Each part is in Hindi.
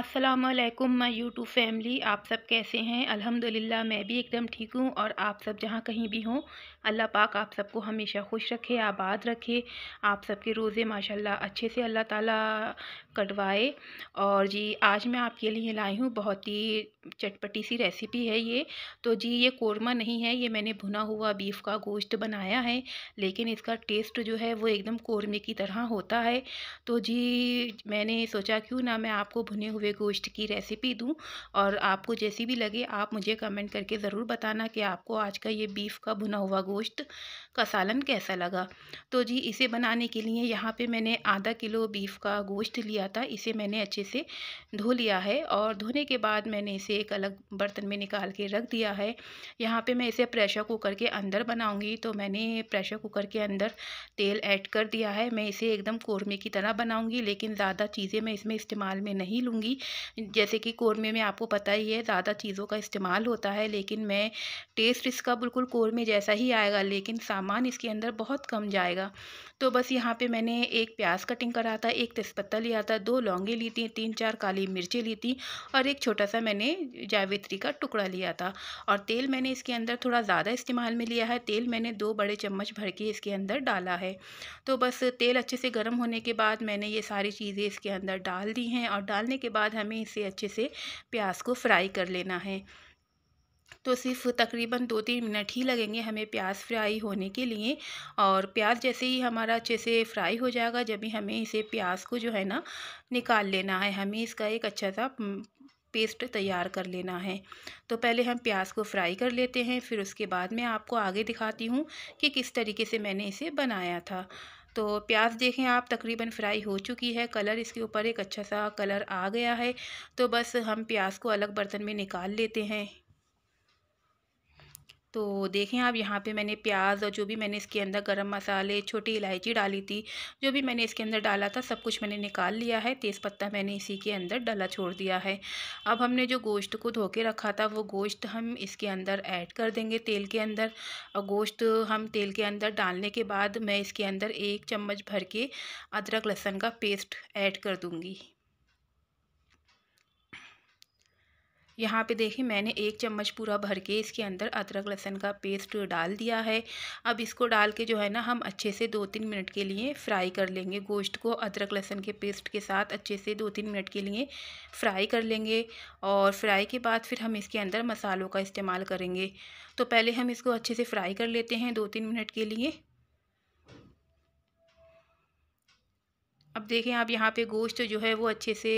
असलकुम माई यूट्यूब फैमिली आप सब कैसे हैं अल्हम्दुलिल्लाह मैं भी एकदम ठीक हूँ और आप सब जहाँ कहीं भी हों अल्लाह पाक आप सबको हमेशा खुश रखे आबाद रखे आप सबके रोज़े माशाल्लाह अच्छे से अल्लाह ताला कटवाए और जी आज मैं आपके लिए लाई हूँ बहुत ही चटपटी सी रेसिपी है ये तो जी ये कोरमा नहीं है ये मैंने भुना हुआ बीफ का गोश्त बनाया है लेकिन इसका टेस्ट जो है वो एकदम कोरमे की तरह होता है तो जी मैंने सोचा क्यों ना मैं आपको भुने हुए हुए गोश्त की रेसिपी दूँ और आपको जैसी भी लगे आप मुझे कमेंट करके ज़रूर बताना कि आपको आज का ये बीफ का भुना हुआ गोश्त का सालन कैसा लगा तो जी इसे बनाने के लिए यहाँ पे मैंने आधा किलो बीफ का गोश्त लिया था इसे मैंने अच्छे से धो लिया है और धोने के बाद मैंने इसे एक अलग बर्तन में निकाल के रख दिया है यहाँ पे मैं इसे प्रेशर कुकर के अंदर बनाऊँगी तो मैंने प्रेशर कुकर के अंदर तेल ऐड कर दिया है मैं इसे एकदम कोरमे की तरह बनाऊँगी लेकिन ज़्यादा चीज़ें मैं इसमें इस्तेमाल में नहीं लूँगी थी जैसे कि कौरमे में आपको पता ही है ज़्यादा चीज़ों का इस्तेमाल होता है लेकिन मैं टेस्ट इसका बिल्कुल कौरमे जैसा ही आएगा लेकिन सामान इसके अंदर बहुत कम जाएगा तो बस यहाँ पे मैंने एक प्याज कटिंग करा था एक तेज़पत्ता लिया था दो लौंगे ली थी तीन चार काली मिर्चें ली थी और एक छोटा सा मैंने जावित्री का टुकड़ा लिया था और तेल मैंने इसके अंदर थोड़ा ज़्यादा इस्तेमाल में लिया है तेल मैंने दो बड़े चम्मच भर के इसके अंदर डाला है तो बस तेल अच्छे से गर्म होने के बाद मैंने ये सारी चीज़ें इसके अंदर डाल दी हैं और डालने के बाद हमें इसे अच्छे से प्याज को फ्राई कर लेना है तो सिर्फ तकरीबन दो तीन मिनट ही लगेंगे हमें प्याज फ्राई होने के लिए और प्याज जैसे ही हमारा अच्छे से फ्राई हो जाएगा जब भी हमें इसे प्याज को जो है ना निकाल लेना है हमें इसका एक अच्छा सा पेस्ट तैयार कर लेना है तो पहले हम प्याज को फ्राई कर लेते हैं फिर उसके बाद मैं आपको आगे दिखाती हूँ कि किस तरीके से मैंने इसे बनाया था तो प्याज देखें आप तकरीबन फ्राई हो चुकी है कलर इसके ऊपर एक अच्छा सा कलर आ गया है तो बस हम प्याज को अलग बर्तन में निकाल लेते हैं तो देखें आप यहाँ पे मैंने प्याज और जो भी मैंने इसके अंदर गरम मसाले छोटी इलायची डाली थी जो भी मैंने इसके अंदर डाला था सब कुछ मैंने निकाल लिया है तेज़पत्ता मैंने इसी के अंदर डाला छोड़ दिया है अब हमने जो गोश्त को धो के रखा था वो गोश्त हम इसके अंदर ऐड कर देंगे तेल के अंदर और गोश्त हम तेल के अंदर डालने के बाद मैं इसके अंदर एक चम्मच भर के अदरक लहसुन का पेस्ट ऐड कर दूँगी यहाँ पे देखिए मैंने एक चम्मच पूरा भर के इसके अंदर अदरक लहसन का पेस्ट डाल दिया है अब इसको डाल के जो है ना हम अच्छे से दो तीन मिनट के लिए फ्राई कर लेंगे गोश्त को अदरक लहसन के पेस्ट के साथ अच्छे से दो तीन मिनट के लिए फ्राई कर लेंगे और फ्राई के बाद फिर हम इसके अंदर मसालों का इस्तेमाल करेंगे तो पहले हम इसको अच्छे से फ्राई कर लेते हैं दो तीन मिनट के लिए अब देखें आप यहाँ पे गोश्त जो है वो अच्छे से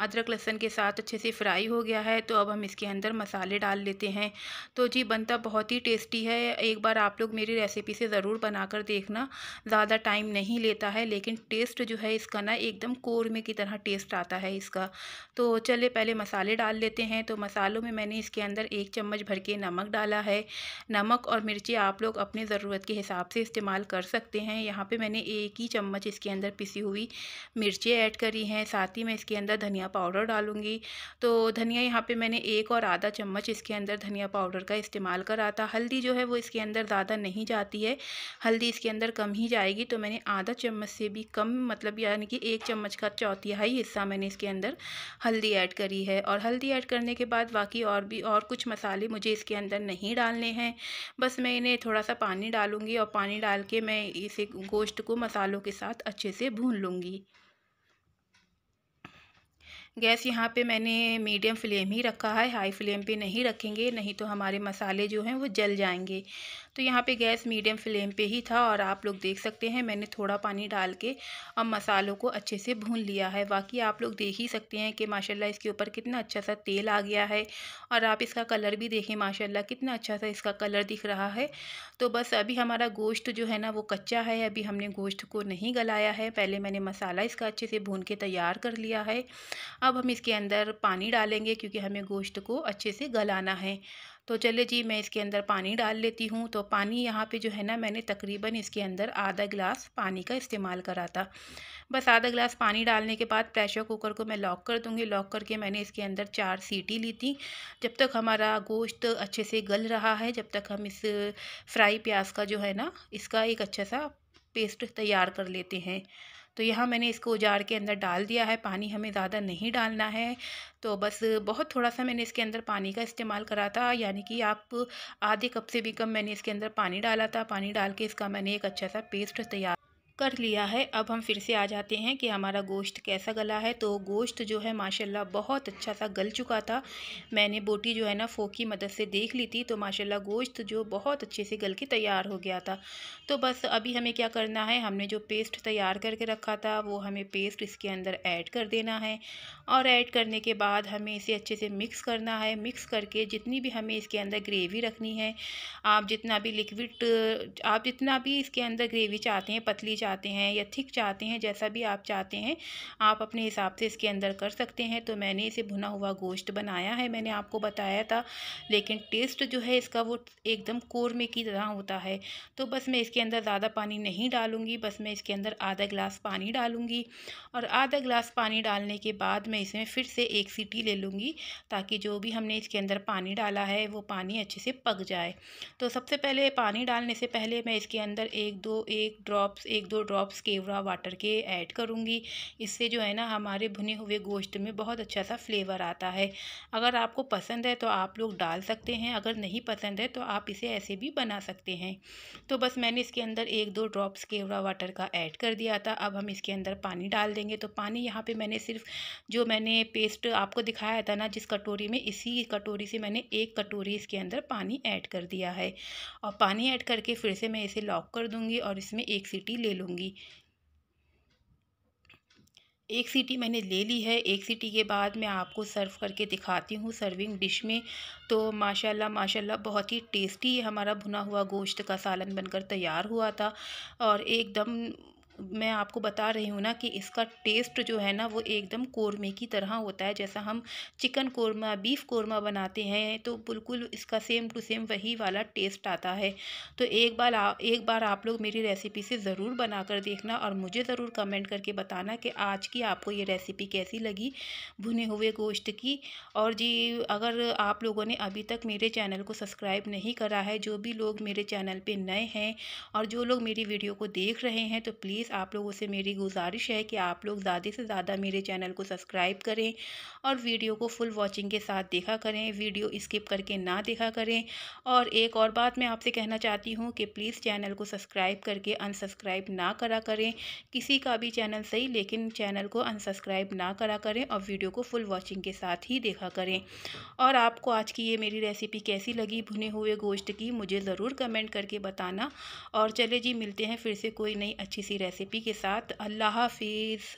अदरक लहसन के साथ अच्छे से फ्राई हो गया है तो अब हम इसके अंदर मसाले डाल लेते हैं तो जी बनता बहुत ही टेस्टी है एक बार आप लोग मेरी रेसिपी से ज़रूर बनाकर देखना ज़्यादा टाइम नहीं लेता है लेकिन टेस्ट जो है इसका ना एकदम कोरमे की तरह टेस्ट आता है इसका तो चले पहले मसाले डाल लेते हैं तो मसालों में मैंने इसके अंदर एक चम्मच भर के नमक डाला है नमक और मिर्ची आप लोग अपने ज़रूरत के हिसाब से इस्तेमाल कर सकते हैं यहाँ पर मैंने एक ही चम्मच इसके अंदर पिसी हुई मिर्ची मिर्चें ऐड करी हैं साथ ही मैं इसके अंदर धनिया पाउडर डालूँगी तो धनिया यहाँ पे मैंने एक और आधा चम्मच इसके अंदर धनिया पाउडर का इस्तेमाल करा था हल्दी जो है वो इसके अंदर ज़्यादा नहीं जाती है हल्दी इसके अंदर कम ही जाएगी तो मैंने आधा चम्मच से भी कम मतलब यानी कि एक चम्मच का चौथियाई हिस्सा मैंने इसके अंदर हल्दी ऐड करी है और हल्दी ऐड करने के बाद बाकी और भी और कुछ मसाले मुझे इसके अंदर नहीं डालने हैं बस मैं इन्हें थोड़ा सा पानी डालूँगी और पानी डाल के मैं इसे गोश्त को मसालों के साथ अच्छे से भून लूँगी लूँगी गैस यहाँ पे मैंने मीडियम फ्लेम ही रखा है हाई फ्लेम पे नहीं रखेंगे नहीं तो हमारे मसाले जो हैं वो जल जाएंगे तो यहाँ पे गैस मीडियम फ्लेम पे ही था और आप लोग देख सकते हैं मैंने थोड़ा पानी डाल के अब मसालों को अच्छे से भून लिया है बाकी आप लोग देख ही सकते हैं कि माशाल्लाह इसके ऊपर कितना अच्छा सा तेल आ गया है और आप इसका कलर भी देखें माशाल्लाह कितना अच्छा सा इसका कलर दिख रहा है तो बस अभी हमारा गोश्त जो है ना वो कच्चा है अभी हमने गोश्त को नहीं गलाया है पहले मैंने मसाला इसका अच्छे से भून के तैयार कर लिया है अब हम इसके अंदर पानी डालेंगे क्योंकि हमें गोश्त को अच्छे से गलाना है तो चले जी मैं इसके अंदर पानी डाल लेती हूँ तो पानी यहाँ पे जो है ना मैंने तकरीबन इसके अंदर आधा गिलास पानी का इस्तेमाल करा था बस आधा गिलास पानी डालने के बाद प्रेशर कुकर को मैं लॉक कर दूँगी लॉक करके मैंने इसके अंदर चार सीटी ली थी जब तक हमारा गोश्त अच्छे से गल रहा है जब तक हम इस फ्राई प्याज का जो है ना इसका एक अच्छा सा पेस्ट तैयार कर लेते हैं तो यहाँ मैंने इसको उजाड़ के अंदर डाल दिया है पानी हमें ज़्यादा नहीं डालना है तो बस बहुत थोड़ा सा मैंने इसके अंदर पानी का इस्तेमाल करा था यानी कि आप आधे कप से भी कम मैंने इसके अंदर पानी डाला था पानी डाल के इसका मैंने एक अच्छा सा पेस्ट तैयार कर लिया है अब हम फिर से आ जाते हैं कि हमारा गोश्त कैसा गला है तो गोश्त जो है माशाल्लाह बहुत अच्छा सा गल चुका था मैंने बोटी जो है ना फोक की मदद से देख ली थी तो माशाल्लाह गोश्त जो बहुत अच्छे से गल के तैयार हो गया था तो बस अभी हमें क्या करना है हमने जो पेस्ट तैयार करके रखा था वो हमें पेस्ट इसके अंदर ऐड कर देना है और ऐड करने के बाद हमें इसे अच्छे से मिक्स करना है मिक्स करके जितनी भी हमें इसके अंदर ग्रेवी रखनी है आप जितना भी लिक्विड आप जितना भी इसके अंदर ग्रेवी चाहते हैं पतली चाहते चाहते हैं या थिक चाहते हैं जैसा भी आप चाहते हैं आप अपने हिसाब से इसके अंदर कर सकते हैं तो मैंने इसे भुना हुआ गोश्त बनाया है मैंने आपको बताया था लेकिन टेस्ट जो है इसका वो एकदम कोरमे की तरह होता है तो बस मैं इसके अंदर ज़्यादा पानी नहीं डालूँगी बस मैं इसके अंदर आधा गिलास पानी डालूँगी और आधा गिलास पानी डालने के बाद मैं इसमें फिर से एक सीटी ले लूँगी ताकि जो भी हमने इसके अंदर पानी डाला है वो पानी अच्छे से पक जाए तो सबसे पहले पानी डालने से पहले मैं इसके अंदर एक दो एक ड्रॉप्स एक दो दो ड्रॉप्स केवरा वाटर के ऐड करूँगी इससे जो है ना हमारे भुने हुए गोश्त में बहुत अच्छा सा फ्लेवर आता है अगर आपको पसंद है तो आप लोग डाल सकते हैं अगर नहीं पसंद है तो आप इसे ऐसे भी बना सकते हैं तो बस मैंने इसके अंदर एक दो ड्रॉप्स केवरा वाटर का ऐड कर दिया था अब हम इसके अंदर पानी डाल देंगे तो पानी यहाँ पर मैंने सिर्फ जो मैंने पेस्ट आपको दिखाया था ना जिस कटोरी में इसी कटोरी से मैंने एक कटोरी इसके अंदर पानी ऐड कर दिया है और पानी ऐड करके फिर से मैं इसे लॉक कर दूंगी और इसमें एक सीटी ले लूँगी दूँगी एक सीटी मैंने ले ली है एक सीटी के बाद मैं आपको सर्व करके दिखाती हूँ सर्विंग डिश में तो माशाल्लाह माशाल्लाह बहुत ही टेस्टी हमारा भुना हुआ गोश्त का सालन बनकर तैयार हुआ था और एकदम मैं आपको बता रही हूँ ना कि इसका टेस्ट जो है ना वो एकदम कोरमे की तरह होता है जैसा हम चिकन कोरमा बीफ कोरमा बनाते हैं तो बिल्कुल इसका सेम टू सेम वही वाला टेस्ट आता है तो एक बार एक बार आप लोग मेरी रेसिपी से ज़रूर बना कर देखना और मुझे ज़रूर कमेंट करके बताना कि आज की आपको ये रेसिपी कैसी लगी भुने हुए गोश्त की और जी अगर आप लोगों ने अभी तक मेरे चैनल को सब्सक्राइब नहीं करा है जो भी लोग मेरे चैनल पर नए हैं और जो लोग मेरी वीडियो को देख रहे हैं तो प्लीज़ प्लीज़ आप लोगों से मेरी गुजारिश है कि आप लोग ज़्यादा से ज़्यादा मेरे चैनल को सब्सक्राइब करें और वीडियो को फुल वॉचिंग के साथ देखा करें वीडियो स्किप करके ना देखा करें और एक और बात मैं आपसे कहना चाहती हूँ कि प्लीज़ चैनल को सब्सक्राइब करके अनसब्सक्राइब ना करा करें किसी का भी चैनल सही लेकिन चैनल को अनसब्सक्राइब ना करा करें और वीडियो को फुल वॉचिंग के साथ ही देखा करें और आपको आज की ये मेरी रेसिपी कैसी लगी भुने हुए गोश्त की मुझे ज़रूर कमेंट करके बताना और चले जी मिलते हैं फिर से कोई नई अच्छी सी रेसिपी रेसिपी के साथ अल्लाह हाफिज़